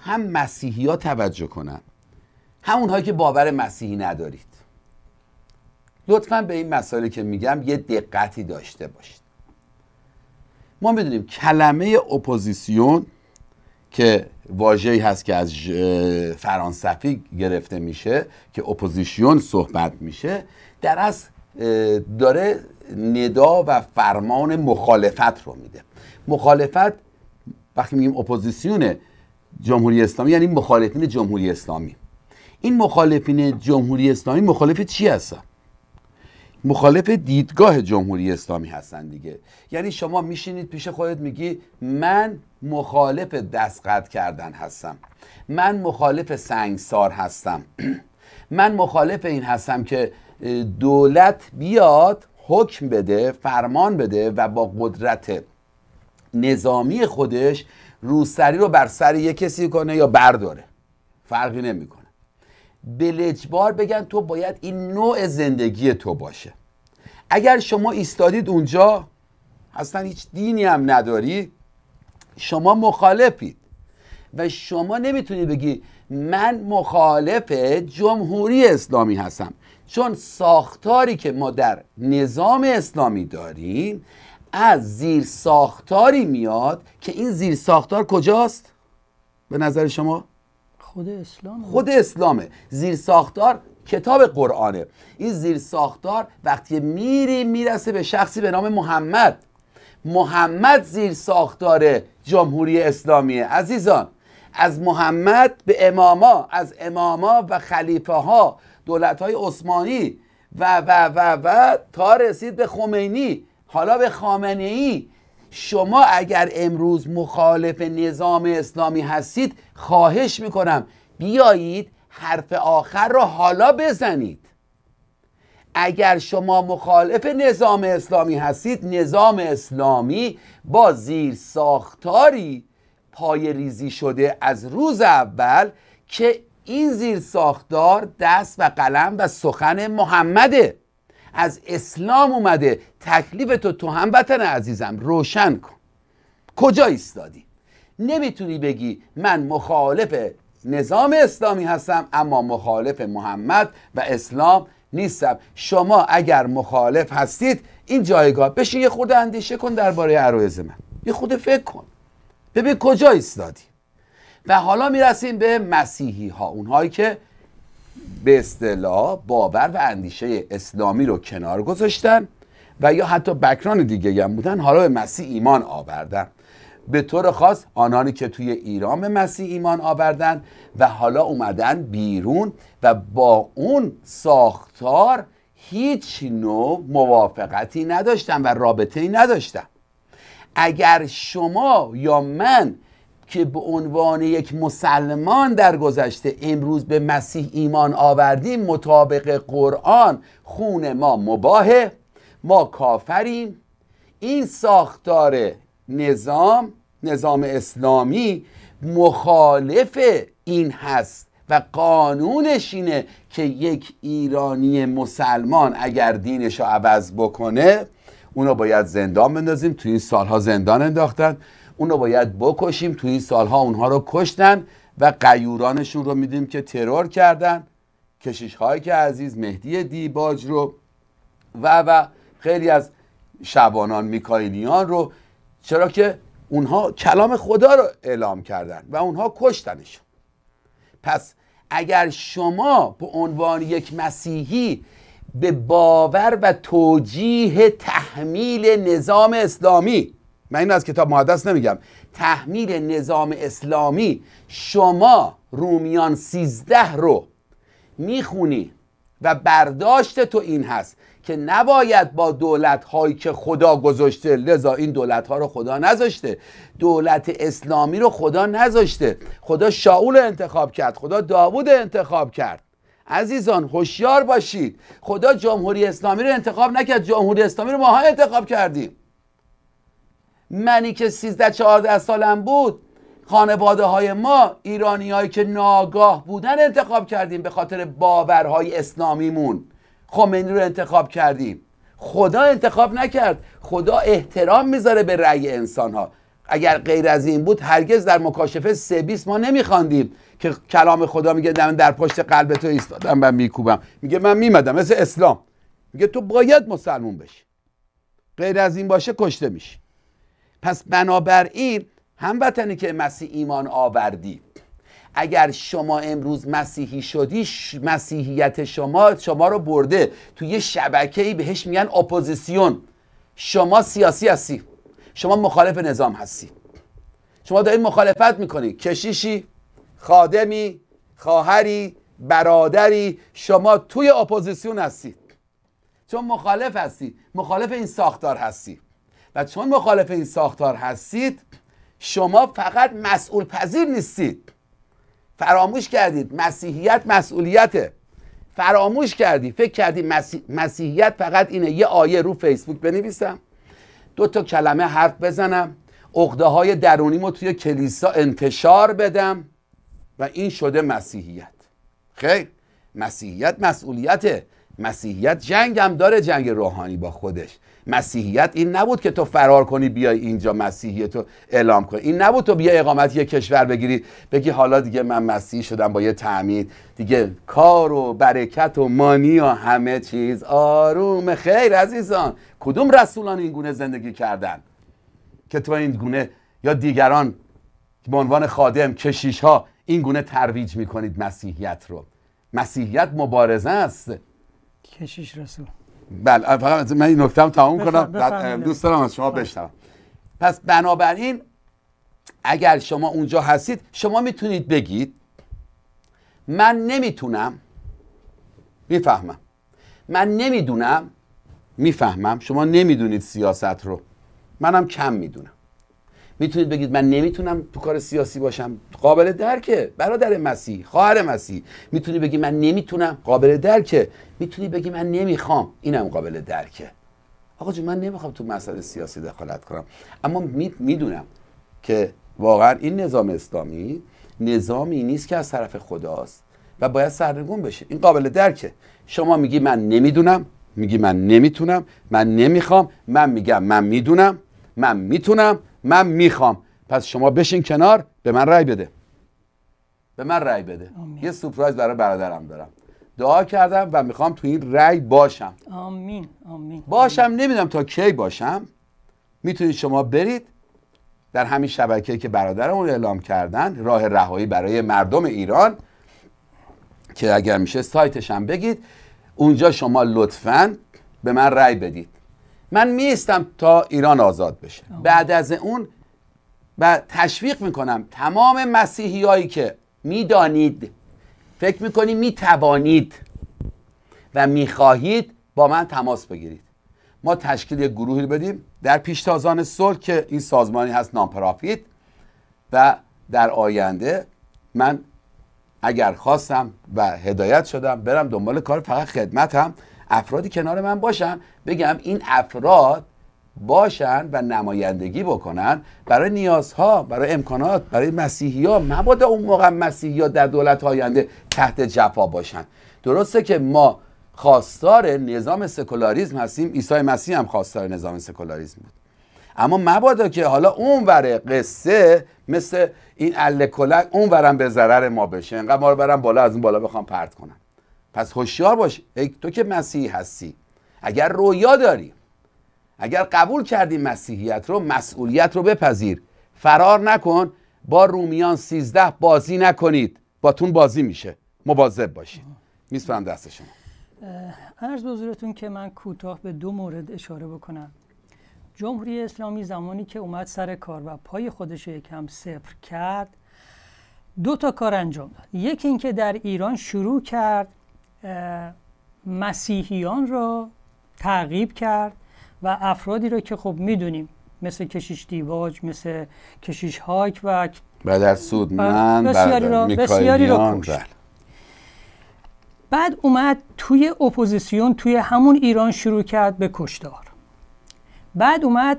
هم مسیحی ها توجه کنن هم اونهایی که باور مسیحی ندارید لطفا به این مسئله که میگم یه دقتی داشته باشید ما میدونیم کلمه اپوزیسیون که واژه‌ای هست که از فرانسفی گرفته میشه که اپوزیسیون صحبت میشه در از داره ندا و فرمان مخالفت رو میده مخالفت وقتی میگیم اپوزیسیونه جمهوری اسلامی یعنی مخالفین جمهوری اسلامی این مخالفین جمهوری اسلامی مخالف چی هستن مخالف دیدگاه جمهوری اسلامی هستن دیگه یعنی شما میشینید پیش خودت میگی من مخالف قد کردن هستم من مخالف سنگسار هستم من مخالف این هستم که دولت بیاد حکم بده فرمان بده و با قدرت نظامی خودش روسری رو بر سر یه کسی کنه یا برداره فرقی نمیکنه بلجبار بگن تو باید این نوع زندگی تو باشه اگر شما ایستادید اونجا اصلا هیچ دینی هم نداری شما مخالفید و شما نمیتونی بگی من مخالف جمهوری اسلامی هستم چون ساختاری که ما در نظام اسلامی داریم از زیر میاد که این زیر کجاست به نظر شما خود اسلامه خود اسلامه زیرساختار کتاب قرآنه این زیر ساختار وقتی میری میرسه به شخصی به نام محمد محمد زیر ساختار جمهوری اسلامیه عزیزان از محمد به اماما از اماما و خلیفه ها دولت های عثمانی و و و و تا رسید به خمینی حالا به خامنه ای شما اگر امروز مخالف نظام اسلامی هستید خواهش میکنم بیایید حرف آخر را حالا بزنید اگر شما مخالف نظام اسلامی هستید نظام اسلامی با زیر ساختاری پای ریزی شده از روز اول که این زیر ساختار دست و قلم و سخن محمده از اسلام اومده تکلیف تو تو هم عزیزم روشن کن کجا ایستادی نمیتونی بگی من مخالف نظام اسلامی هستم اما مخالف محمد و اسلام نیستم شما اگر مخالف هستید این جایگاه بشین یه خود اندیشه کن درباره عرایز من یه خود فکر کن ببین کجا ایستادی و حالا میرسیم به مسیحی ها اونهایی که به اصطلاح باور و اندیشه اسلامی رو کنار گذاشتن و یا حتی بکران دیگه هم بودن حالا به مسیح ایمان آوردن به طور خاص آنانی که توی ایران به مسیح ایمان آوردن و حالا اومدن بیرون و با اون ساختار هیچ نوع موافقتی نداشتن و رابطه ای نداشتن اگر شما یا من که به عنوان یک مسلمان در گذشته امروز به مسیح ایمان آوردیم مطابق قرآن خون ما مباهه ما کافریم این ساختار نظام نظام اسلامی مخالف این هست و قانونش اینه که یک ایرانی مسلمان اگر دینش رو عوض بکنه اونو باید زندان بندازیم تو این سالها زندان انداختن اون رو باید بکشیم توی این سالها اونها رو کشتن و قیورانشون رو میدیم که ترور کردن کشیش هایی که عزیز مهدی دیباج رو و و خیلی از شبانان میکاینیان رو چرا که اونها کلام خدا رو اعلام کردن و اونها کشتنشون پس اگر شما به عنوان یک مسیحی به باور و توجیه تحمیل نظام اسلامی من این از کتاب مقدس نمیگم تحمیل نظام اسلامی شما رومیان 13 رو میخونی و برداشت تو این هست که نباید با دولت هایی که خدا گذاشته لذا این دولت ها رو خدا نذاشته دولت اسلامی رو خدا نذاشته خدا شاول انتخاب کرد خدا داوود انتخاب کرد عزیزان هوشیار باشید خدا جمهوری اسلامی رو انتخاب نکرد جمهوری اسلامی رو ماها انتخاب کردیم منی که 13 14 سالم بود خانواده های ما هایی که ناگاه بودن انتخاب کردیم به خاطر باورهای اسلامیمون خمینی خب رو انتخاب کردیم خدا انتخاب نکرد خدا احترام میذاره به رأی انسان ها اگر غیر از این بود هرگز در مکاشفه سبیس ما نمیخواندیم که کلام خدا میگه من در پشت قلب تو ایستادم و میکوبم میگه من میمدم مثل اسلام میگه تو باید مسلمون بشی غیر از این باشه کشته میشی پس بنابراین هموطنی که مسیح ایمان آوردی اگر شما امروز مسیحی شدی مسیحیت شما شما رو برده توی یه شبکه ای بهش میگن اپوزیسیون شما سیاسی هستی شما مخالف نظام هستی شما داری مخالفت میکنی کشیشی خادمی خواهری برادری شما توی اپوزیسیون هستی چون مخالف هستی مخالف این ساختار هستی و چون مخالف این ساختار هستید شما فقط مسئول پذیر نیستید فراموش کردید مسیحیت مسئولیته فراموش کردی فکر کردی مسی مسیحیت فقط اینه یه آیه رو فیسبوک بنویسم دو تا کلمه حرف بزنم عقده های درونیمو توی کلیسا انتشار بدم و این شده مسیحیت خیر مسیحیت مسئولیته مسیحیت جنگ هم داره جنگ روحانی با خودش مسیحیت این نبود که تو فرار کنی بیای اینجا مسیحیت رو اعلام کنی این نبود تو بیای اقامت یه کشور بگیری بگی حالا دیگه من مسیحی شدم با یه تعمید دیگه کار و برکت و مانی و همه چیز آروم خیر عزیزان کدوم رسولان این گونه زندگی کردن که تو این گونه یا دیگران به عنوان خادم کشیش ها این گونه ترویج میکنید مسیحیت رو مسیحیت مبارزه است کشیش رسول بله فقط من این نکته تمام کنم دوست دارم از شما بله. بشنوم پس بنابراین اگر شما اونجا هستید شما میتونید بگید من نمیتونم میفهمم من نمیدونم میفهمم شما نمیدونید سیاست رو منم کم میدونم میتونید بگید من نمیتونم تو کار سیاسی باشم قابل درکه برادر مسی خواهر مسی میتونی بگی من نمیتونم قابل درکه میتونی بگی من نمیخوام اینم قابل درکه آقا جون من نمیخوام تو مسئله سیاسی دخالت کنم اما میدونم که واقعا این نظام اسلامی نظامی نیست که از طرف خداست و باید سرنگون بشه این قابل درکه شما میگی من نمیدونم میگی من نمیتونم من نمیخوام من میگم من میدونم من میتونم من میخوام پس شما بشین کنار به من رای بده به من رای بده یه سپرایز برای برادرم دارم دعا کردم و میخوام تو این رای باشم آمین آمین باشم نمیدونم تا کی باشم میتونید شما برید در همین شبکه که برادرمون اعلام کردن راه رهایی برای مردم ایران که اگر میشه سایتش هم بگید اونجا شما لطفاً به من رای بدید من میستم تا ایران آزاد بشه بعد از اون و تشویق میکنم تمام مسیحی هایی که میدانید فکر میکنید میتوانید و میخواهید با من تماس بگیرید ما تشکیل یک گروهی بدیم در پیشتازان صلح که این سازمانی هست نامپرافیت و در آینده من اگر خواستم و هدایت شدم برم دنبال کار فقط خدمتم افرادی کنار من باشن بگم این افراد باشن و نمایندگی بکنن برای نیازها برای امکانات برای مسیحی ها مبادا اون موقع مسیحی ها در دولت آینده تحت جفا باشن درسته که ما خواستار نظام سکولاریزم هستیم عیسی مسیح هم خواستار نظام سکولاریزم بود اما مبادا که حالا اون ور قصه مثل این الکلک اون ورم به ضرر ما بشه انقدر ما رو برم بالا از اون بالا بخوام پرت کنم پس هوشیار باش تو که مسیح هستی اگر رویا داری اگر قبول کردی مسیحیت رو مسئولیت رو بپذیر فرار نکن با رومیان 13 بازی نکنید با باتون بازی میشه مواظب باشید میسپرم دست شما عرض بزرگتون که من کوتاه به دو مورد اشاره بکنم جمهوری اسلامی زمانی که اومد سر کار و پای خودش یکم صفر کرد دو تا کار انجام داد یکی اینکه در ایران شروع کرد مسیحیان را تعقیب کرد و افرادی را که خب میدونیم مثل کشیش دیواج مثل کشیش هاک و بدر من بسیاری بسیاری را بله. بعد اومد توی اپوزیسیون توی همون ایران شروع کرد به کشتار بعد اومد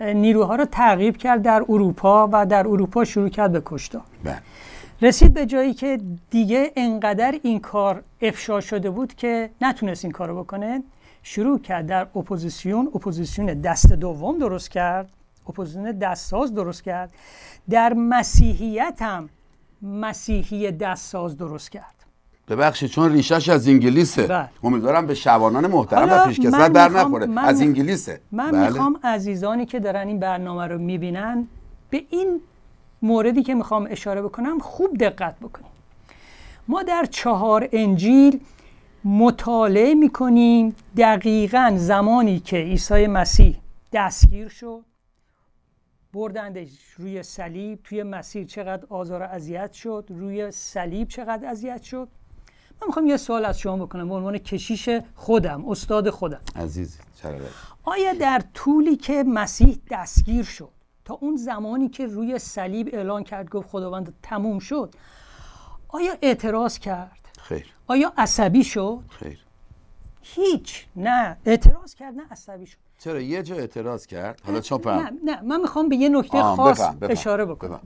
نیروها را تعقیب کرد در اروپا و در اروپا شروع کرد به کشتار بله. رسید به جایی که دیگه انقدر این کار افشا شده بود که نتونست این کارو بکنه شروع کرد در اپوزیسیون اپوزیسیون دست دوم درست کرد اپوزیسیون ساز درست کرد در مسیحیت هم مسیحی ساز درست کرد ببخشید چون ریشش از انگلیسه بله. امیدوارم به شبانان محترم و پیشکسوت در نخوره از انگلیسه من بله. میخوام عزیزانی که دارن این برنامه رو میبینن به این موردی که میخوام اشاره بکنم خوب دقت بکنیم ما در چهار انجیل مطالعه میکنیم دقیقا زمانی که عیسی مسیح دستگیر شد بردندش روی صلیب توی مسیر چقدر آزار و اذیت شد روی صلیب چقدر اذیت شد من میخوام یه سوال از شما بکنم به عنوان کشیش خودم استاد خودم عزیز آیا در طولی که مسیح دستگیر شد تا اون زمانی که روی صلیب اعلان کرد گفت خداوند تموم شد آیا اعتراض کرد خیر آیا عصبی شد خیر هیچ نه اعتراض کرد نه عصبی شد چرا یه جا اعتراض کرد حالا نه نه من میخوام به یه نکته خاص بفهم، اشاره بکنم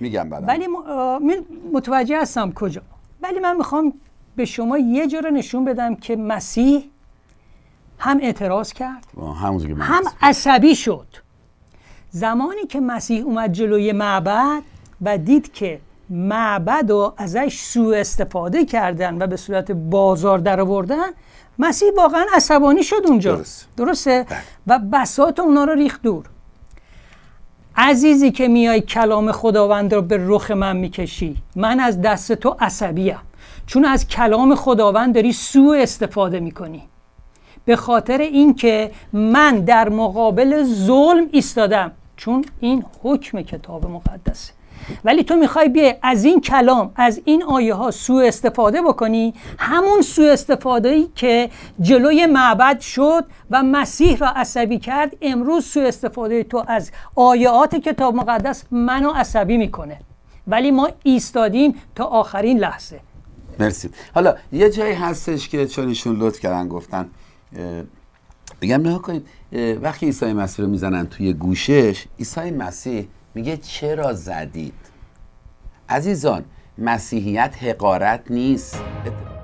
میگم بعدم ولی من متوجه هستم کجا ولی من میخوام به شما یه جا رو نشون بدم که مسیح هم اعتراض کرد هم عصبی شد زمانی که مسیح اومد جلوی معبد و دید که معبد رو ازش سوء استفاده کردن و به صورت بازار درآوردن، مسیح واقعا عصبانی شد اونجا درست. درسته بله. و بسات اونا رو ریخت دور عزیزی که میای کلام خداوند رو به رخ من میکشی من از دست تو عصبیم چون از کلام خداوند داری سوء استفاده میکنی به خاطر اینکه من در مقابل ظلم ایستادم چون این حکم کتاب مقدسه ولی تو میخوای بیای از این کلام از این آیه ها سوء استفاده بکنی همون سوء استفاده ای که جلوی معبد شد و مسیح را عصبی کرد امروز سوء استفاده تو از آیات کتاب مقدس منو عصبی میکنه ولی ما ایستادیم تا آخرین لحظه مرسی حالا یه جایی هستش که چون ایشون لطف کردن گفتن میگم نه کنید وقتی عیسی مسیح رو میزنن توی گوشش عیسی مسیح میگه چرا زدید عزیزان مسیحیت حقارت نیست